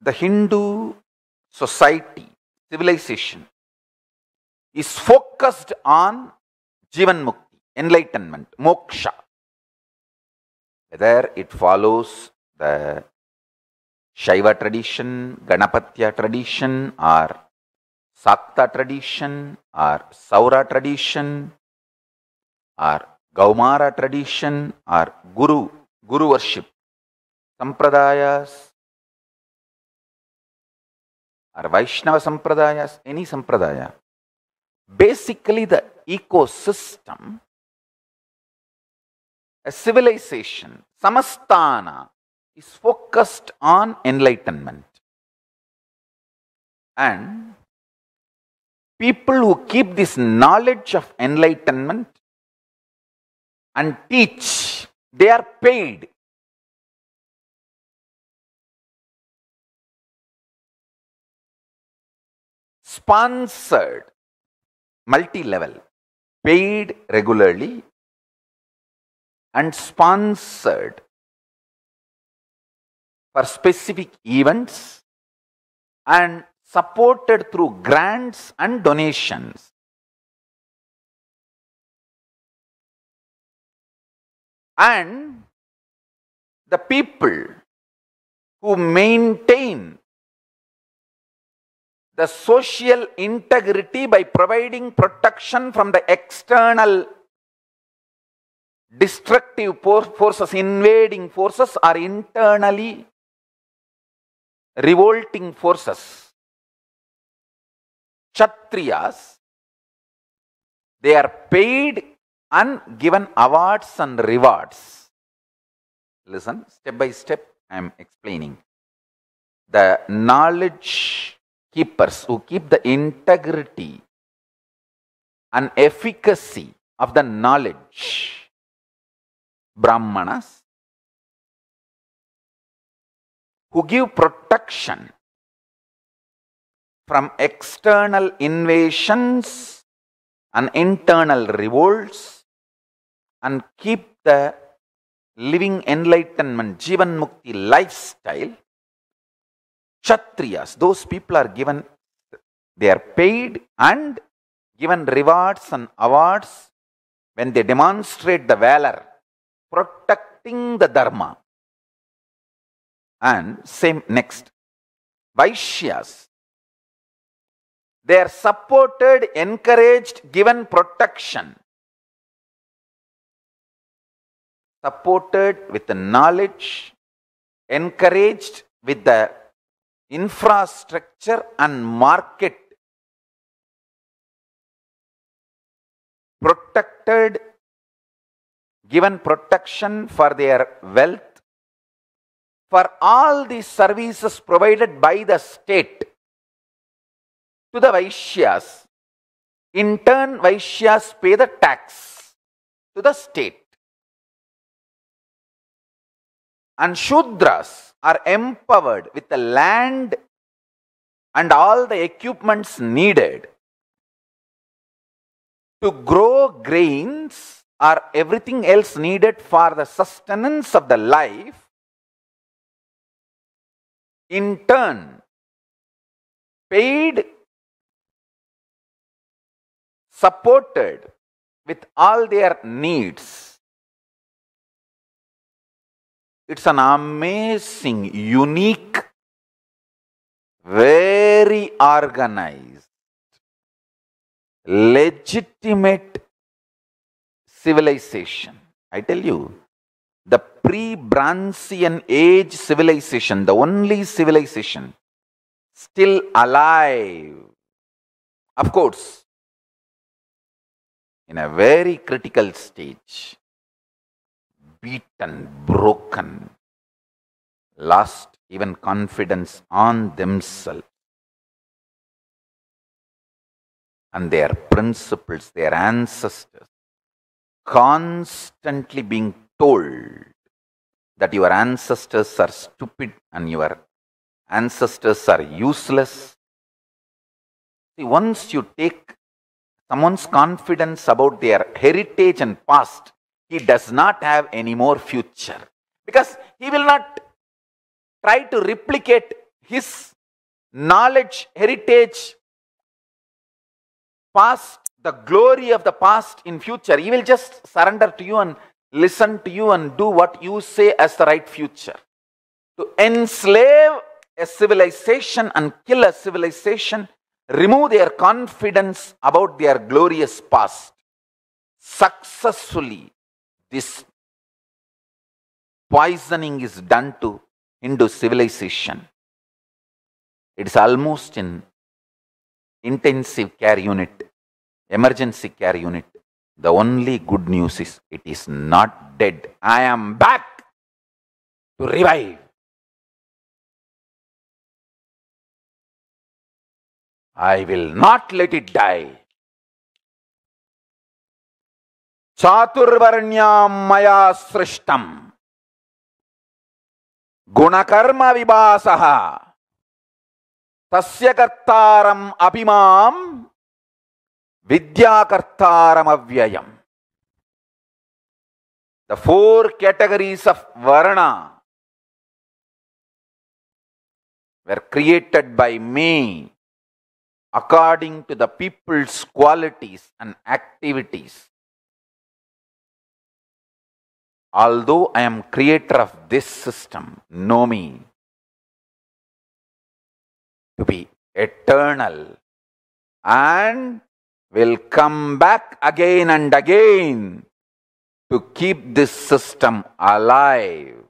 the Hindu society, civilization is focused on Jivan Mukti, enlightenment, moksha. Whether it follows the Shaiva tradition, Ganapatya tradition, or Sakta tradition, or Saura tradition, or Gaumara tradition, or Guru, Guru worship, Sampradayas, or Vaishnava Sampradayas, any Sampradaya, basically the ecosystem, a civilization, samastana, is focused on enlightenment. And people who keep this knowledge of enlightenment and teach, they are paid sponsored, multi level, paid regularly, and sponsored for specific events and supported through grants and donations. And the people who maintain the social integrity by providing protection from the external destructive forces, invading forces or internally revolting forces. Kshatriyas, they are paid and given awards and rewards. Listen, step by step I am explaining. The knowledge keepers who keep the integrity and efficacy of the knowledge. Brahmanas who give protection from external invasions and internal revolts and keep the living enlightenment, Jivan Mukti lifestyle Kshatriyas, those people are given, they are paid and given rewards and awards when they demonstrate the valor, protecting the Dharma. And same next, Vaishyas, they are supported, encouraged, given protection. Supported with the knowledge, encouraged with the infrastructure and market protected given protection for their wealth for all the services provided by the state to the Vaishyas. In turn, Vaishyas pay the tax to the state. And Shudras are empowered with the land and all the equipments needed to grow grains or everything else needed for the sustenance of the life. In turn, paid, supported with all their needs it's an amazing, unique, very organized, legitimate civilization. I tell you, the pre-Bransian age civilization, the only civilization still alive. Of course, in a very critical stage beaten, broken, lost even confidence on themselves. And their principles, their ancestors, constantly being told that your ancestors are stupid and your ancestors are useless. See, once you take someone's confidence about their heritage and past he does not have any more future. Because he will not try to replicate his knowledge, heritage, past, the glory of the past in future. He will just surrender to you and listen to you and do what you say as the right future. To enslave a civilization and kill a civilization, remove their confidence about their glorious past. Successfully, this poisoning is done to Hindu civilization. It is almost in intensive care unit, emergency care unit. The only good news is it is not dead. I am back to revive. I will not let it die. चातुर्वर्ण्याम मया सृष्टम गुणकर्म विभास तस्य कर्तारम अभिमाम வித்யாகர்த்தாரம் அவ்வயம் the four categories of varna were created by me according to the people's qualities and activities although I am creator of this system, know me to be eternal and will come back again and again to keep this system alive.